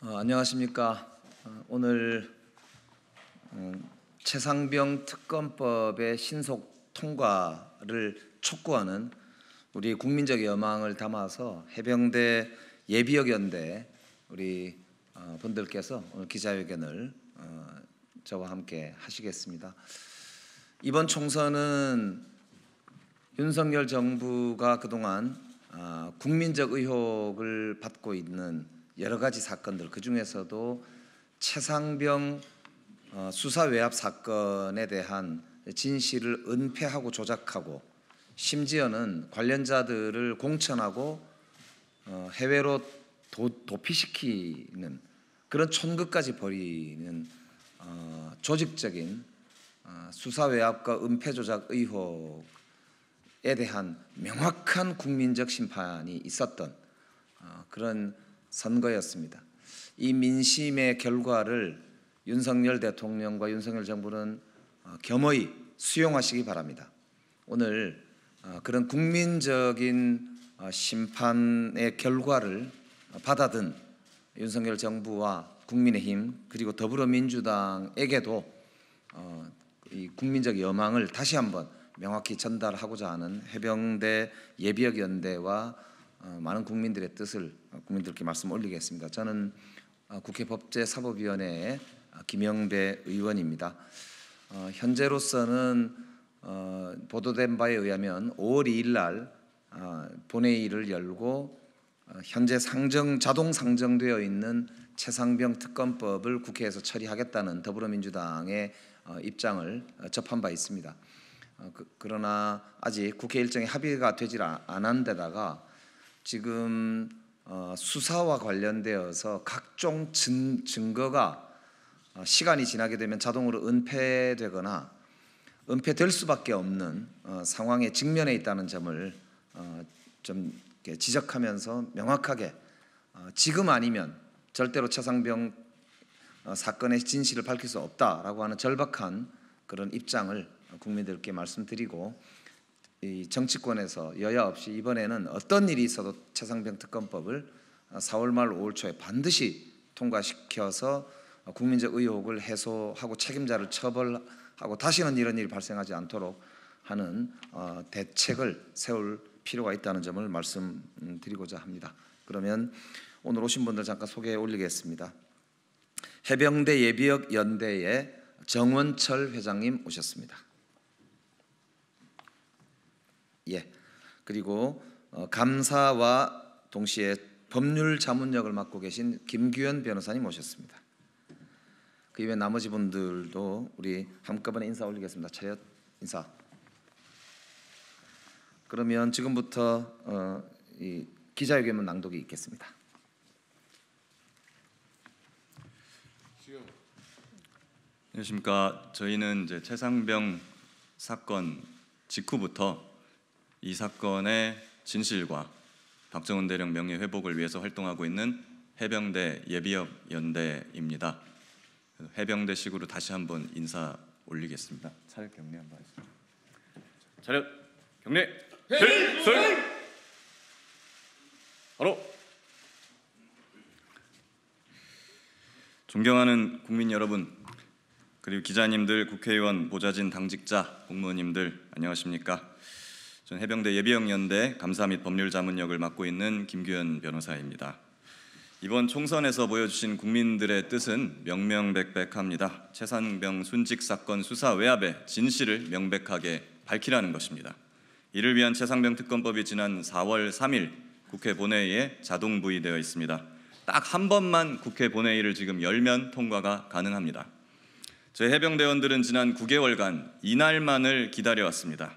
어, 안녕하십니까. 어, 오늘 어, 최상병 특검법의 신속 통과를 촉구하는 우리 국민적 여망을 담아서 해병대 예비역 연대 우리 어, 분들께서 오늘 기자회견을 어, 저와 함께 하시겠습니다. 이번 총선은 윤석열 정부가 그동안 어, 국민적 의혹을 받고 있는 여러 가지 사건들 그 중에서도 최상병 어, 수사 외압 사건에 대한 진실을 은폐하고 조작하고 심지어는 관련자들을 공천하고 어, 해외로 도, 피시키는 그런 총극까지 벌이는 어, 조직적인 수사 외압과 은폐 조작 의혹에 대한 명확한 국민적 심판이 있었던 그런 선거였습니다. 이 민심의 결과를 윤석열 대통령과 윤석열 정부는 어, 겸허히 수용하시기 바랍니다. 오늘 어, 그런 국민적인 어, 심판의 결과를 받아든 윤석열 정부와 국민의힘 그리고 더불어민주당에게도 이 국민적 여망을 다시 한번 명확히 전달하고자 하는 해병대 예비역 연대와 어, 많은 국민들의 뜻을 어, 국민들께 말씀 올리겠습니다. 저는 어, 국회 법제사법위원회의 김영배 의원입니다. 현재로서는 보도된 바에 의하면 5월 2일 날 본회의를 열고 현재 상정 자동 상정되어 있는 최상병 특검법을 국회에서 처리하겠다는 더불어민주당의 입장을 접한 바 있습니다. 그, 그러나 아직 국회 일정에 합의가 되질 않은 데다가 지금 어, 수사와 관련되어서 각종 증, 증거가 어, 시간이 지나게 되면 자동으로 은폐되거나 은폐될 수밖에 없는 어, 상황에 직면해 있다는 점을 좀 지적하면서 명확하게 지금 아니면 절대로 차상병 사건의 진실을 밝힐 수 없다라고 하는 절박한 그런 입장을 국민들께 말씀드리고 이 정치권에서 여야 없이 이번에는 어떤 일이 있어도 최상병 특검법을 4월 말 5월 초에 반드시 통과시켜서 국민적 의혹을 해소하고 책임자를 처벌하고 다시는 이런 일이 발생하지 않도록 하는 어, 대책을 세울 필요가 있다는 점을 말씀드리고자 합니다. 그러면 오늘 오신 분들 잠깐 소개해 올리겠습니다. 해병대 예비역 연대의 정원철 회장님 오셨습니다. 예. 그리고 어, 감사와 동시에 법률 자문역을 맡고 계신 김규현 변호사님 모셨습니다. 그 이외 나머지 분들도 우리 한꺼번에 인사 올리겠습니다. 차렷 인사. 그러면 지금부터 어, 기자회견문 낭독이 있겠습니다. 지금. 안녕하십니까. 저희는 이제 최상병 사건 직후부터 이 사건의 진실과 박정은 대령 명예 회복을 위해서 활동하고 있는 해병대 예비역 연대입니다. 해병대식으로 다시 한번 인사 올리겠습니다. 차렷 경례 한번 하시죠. 차렷 경례 필승 네! 네! 네! 바로 존경하는 국민 여러분 그리고 기자님들 국회의원 보좌진 당직자 공무원님들 안녕하십니까? 전 해병대 예비역연대 감사 및 법률자문역을 맡고 있는 김규현 변호사입니다. 이번 총선에서 보여주신 국민들의 뜻은 명명백백합니다. 최상병 순직 사건 수사 외압의 진실을 명백하게 밝히라는 것입니다. 이를 위한 최상병 특검법이 지난 4월 3일 국회 본회의에 자동 부의되어 있습니다. 딱 한 번만 국회 본회의를 지금 열면 통과가 가능합니다. 제 해병대원들은 지난 9개월간 이날만을 기다려왔습니다.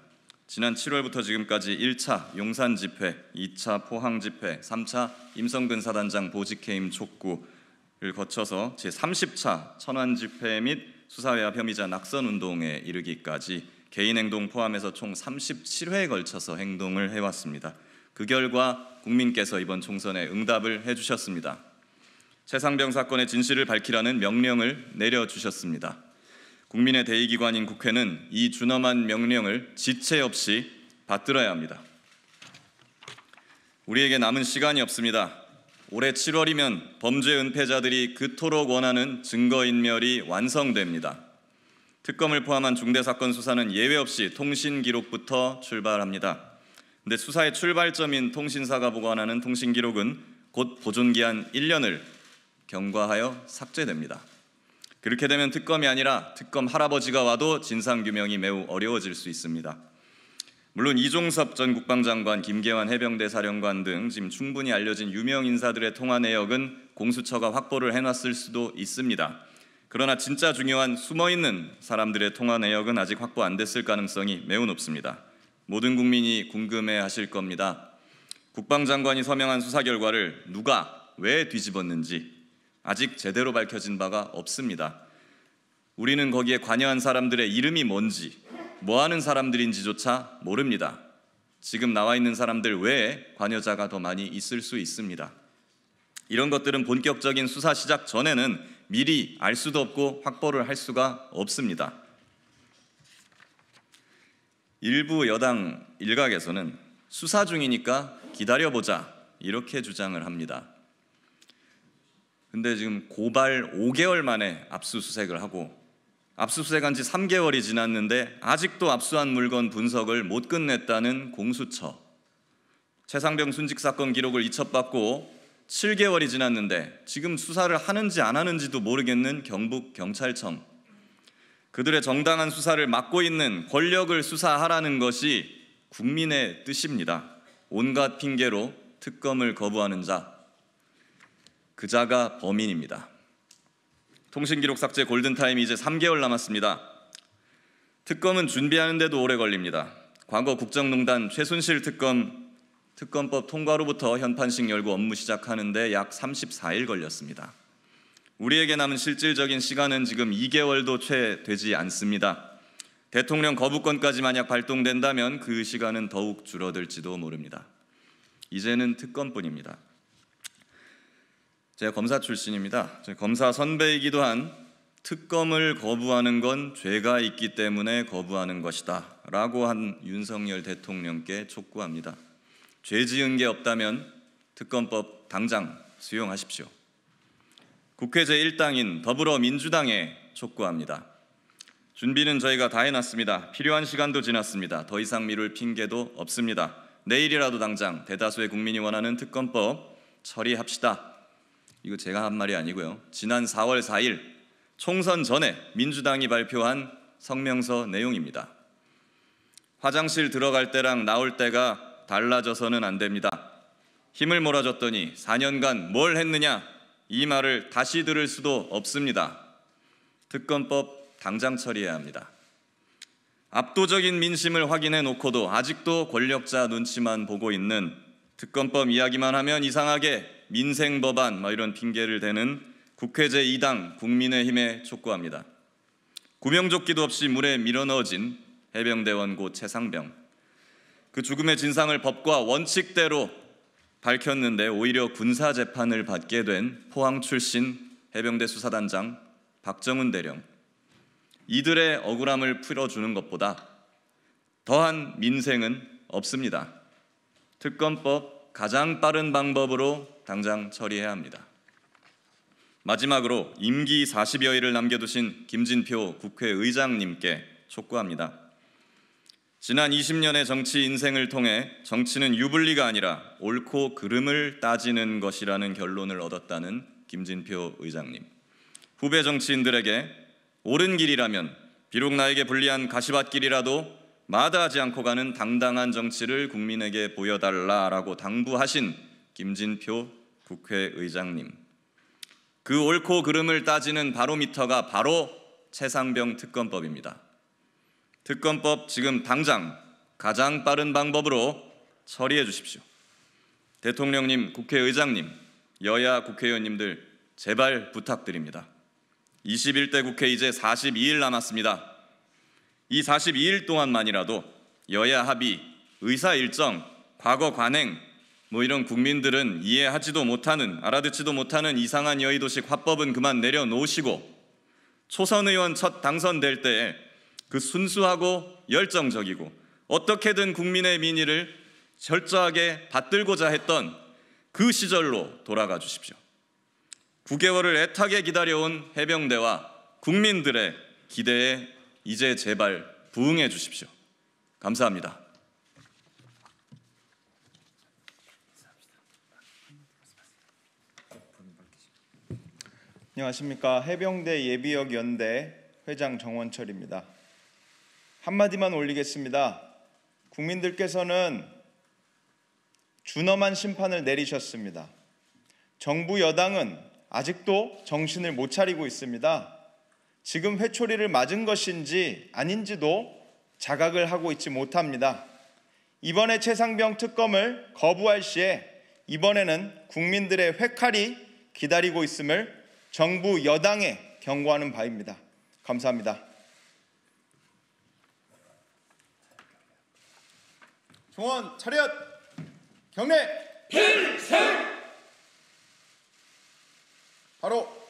지난 7월부터 지금까지 1차 용산 집회, 2차 포항 집회, 3차 임성근 사단장 보직해임 촉구를 거쳐서 제 30차 천안 집회 및수사회합 혐의자 낙선 운동에 이르기까지 개인 행동 포함해서 총 37회에 걸쳐서 행동을 해왔습니다. 그 결과 국민께서 이번 총선에 응답을 해주셨습니다. 최상병 사건의 진실을 밝히라는 명령을 내려주셨습니다. 국민의 대의기관인 국회는 이 준엄한 명령을 지체 없이 받들어야 합니다. 우리에게 남은 시간이 없습니다. 올해 7월이면 범죄 은폐자들이 그토록 원하는 증거인멸이 완성됩니다. 특검을 포함한 중대 사건 수사는 예외 없이 통신 기록부터 출발합니다. 근데 수사의 출발점인 통신사가 보관하는 통신 기록은 곧 보존 기한 1년을 경과하여 삭제됩니다. 그렇게 되면 특검이 아니라 특검 할아버지가 와도 진상규명이 매우 어려워질 수 있습니다. 물론 이종섭 전 국방장관, 김계환 해병대 사령관 등 지금 충분히 알려진 유명 인사들의 통화 내역은 공수처가 확보를 해놨을 수도 있습니다. 그러나 진짜 중요한 숨어있는 사람들의 통화 내역은 아직 확보 안 됐을 가능성이 매우 높습니다. 모든 국민이 궁금해하실 겁니다. 국방장관이 서명한 수사 결과를 누가 왜 뒤집었는지 아직 제대로 밝혀진 바가 없습니다. 우리는 거기에 관여한 사람들의 이름이 뭔지, 뭐 하는 사람들인지조차 모릅니다. 지금 나와 있는 사람들 외에 관여자가 더 많이 있을 수 있습니다. 이런 것들은 본격적인 수사 시작 전에는 미리 알 수도 없고 확보를 할 수가 없습니다. 일부 여당 일각에서는 수사 중이니까 기다려보자 이렇게 주장을 합니다. 근데 지금 고발 5개월 만에 압수수색을 하고 압수수색한 지 3개월이 지났는데 아직도 압수한 물건 분석을 못 끝냈다는 공수처. 최상병 순직 사건 기록을 이첩받고 7개월이 지났는데 지금 수사를 하는지 안 하는지도 모르겠는 경북 경찰청. 그들의 정당한 수사를 막고 있는 권력을 수사하라는 것이 국민의 뜻입니다. 온갖 핑계로 특검을 거부하는 자, 그자가 범인입니다. 통신기록 삭제 골든타임이 이제 3개월 남았습니다. 특검은 준비하는데도 오래 걸립니다. 과거 국정농단 최순실 특검 특검법 통과로부터 현판식 열고 업무 시작하는데 약 34일 걸렸습니다. 우리에게 남은 실질적인 시간은 지금 2개월도 채 되지 않습니다. 대통령 거부권까지 만약 발동된다면 그 시간은 더욱 줄어들지도 모릅니다. 이제는 특검뿐입니다. 제가 검사 출신입니다. 제가 검사 선배이기도 한 특검을 거부하는 건 죄가 있기 때문에 거부하는 것이다. 라고 한 윤석열 대통령께 촉구합니다. 죄 지은 게 없다면 특검법 당장 수용하십시오. 국회 제1당인 더불어민주당에 촉구합니다. 준비는 저희가 다 해놨습니다. 필요한 시간도 지났습니다. 더 이상 미룰 핑계도 없습니다. 내일이라도 당장 대다수의 국민이 원하는 특검법 처리합시다. 이거 제가 한 말이 아니고요. 지난 4월 4일 총선 전에 민주당이 발표한 성명서 내용입니다. 화장실 들어갈 때랑 나올 때가 달라져서는 안 됩니다. 힘을 몰아줬더니 4년간 뭘 했느냐 이 말을 다시 들을 수도 없습니다. 특검법 당장 처리해야 합니다. 압도적인 민심을 확인해 놓고도 아직도 권력자 눈치만 보고 있는 특검법 이야기만 하면 이상하게 민생 법안 뭐 이런 핑계를 대는 국회 제2당 국민의힘에 촉구합니다. 구명조끼도 없이 물에 밀어넣어진 해병대원고 최상병. 그 죽음의 진상을 법과 원칙대로 밝혔는데 오히려 군사 재판을 받게 된 포항 출신 해병대 수사단장 박정훈 대령. 이들의 억울함을 풀어주는 것보다 더한 민생은 없습니다. 특검법 가장 빠른 방법으로 당장 처리해야 합니다. 마지막으로 임기 40여일을 남겨두신 김진표 국회의장님께 촉구합니다. 지난 20년의 정치 인생을 통해 정치는 유불리가 아니라 옳고 그름을 따지는 것이라는 결론을 얻었다는 김진표 의장님. 후배 정치인들에게 옳은 길이라면 비록 나에게 불리한 가시밭길이라도 마다하지 않고 가는 당당한 정치를 국민에게 보여달라라고 당부하신 김진표 국회의장님. 그 옳고 그름을 따지는 바로미터가 바로 최상병 특검법입니다. 특검법 지금 당장 가장 빠른 방법으로 처리해 주십시오. 대통령님, 국회의장님, 여야 국회의원님들 제발 부탁드립니다. 21대 국회 이제 42일 남았습니다. 이 42일 동안만이라도 여야 합의, 의사 일정, 과거 관행 뭐 이런 국민들은 이해하지도 못하는 알아듣지도 못하는 이상한 여의도식 화법은 그만 내려놓으시고 초선 의원 첫 당선될 때에 그 순수하고 열정적이고 어떻게든 국민의 민의를 철저하게 받들고자 했던 그 시절로 돌아가 주십시오. 9개월을 애타게 기다려온 해병대와 국민들의 기대에 이제 제발 부응해 주십시오. 감사합니다. 안녕하십니까. 해병대 예비역 연대 회장 정원철입니다. 한마디만 올리겠습니다. 국민들께서는 준엄한 심판을 내리셨습니다. 정부 여당은 아직도 정신을 못 차리고 있습니다. 지금 회초리를 맞은 것인지 아닌지도 자각을 하고 있지 못합니다. 이번에 최상병 특검을 거부할 시에 이번에는 국민들의 회칼이 기다리고 있음을 정부 여당에 경고하는 바입니다. 감사합니다. 종원 차렷 경례 필승 바로